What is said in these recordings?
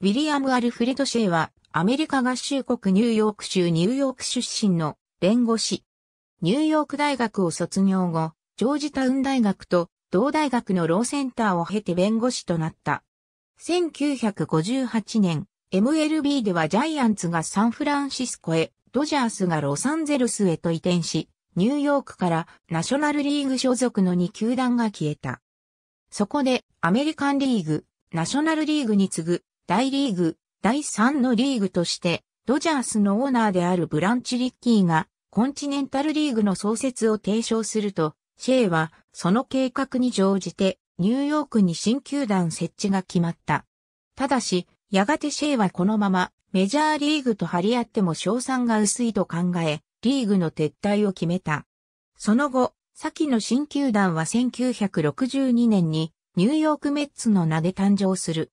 ウィリアム・アルフレド・シェイは、アメリカ合衆国ニューヨーク州ニューヨーク出身の弁護士。ニューヨーク大学を卒業後、ジョージタウン大学と同大学のローセンターを経て弁護士となった。1958年、MLB ではジャイアンツがサンフランシスコへ、ドジャースがロサンゼルスへと移転し、ニューヨークからナショナルリーグ所属の2球団が消えた。そこでアメリカンリーグ、ナショナルリーグに次ぐ大リーグ、第3のリーグとして、ドジャースのオーナーであるブランチ・リッキーが、コンチネンタルリーグの創設を提唱すると、シェイは、その計画に乗じて、ニューヨークに新球団設置が決まった。ただし、やがてシェイはこのまま、メジャーリーグと張り合っても賞賛が薄いと考え、リーグの撤退を決めた。その後、先の新球団は1962年にニューヨークメッツの名で誕生する。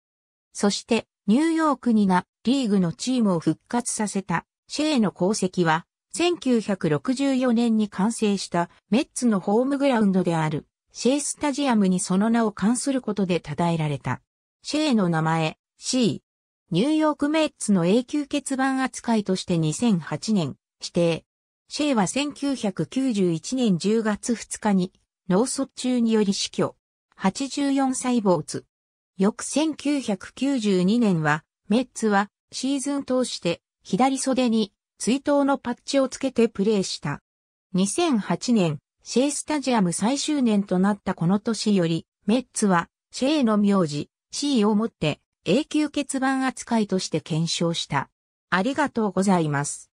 そして、ニューヨークになリーグのチームを復活させたシェーの功績は、1964年に完成したメッツのホームグラウンドであるシェースタジアムにその名を冠することで称えられた。シェーの名前、C。ニューヨークメッツの永久欠番扱いとして2008年指定。シェーは1991年10月2日に脳卒中により死去。84歳没。翌1992年は、メッツはシーズン通して左袖に追悼のパッチをつけてプレーした。2008年、シェイスタジアム最終年となったこの年より、メッツはシェイの名字、C をもって永久欠番扱いとして検証した。ありがとうございます。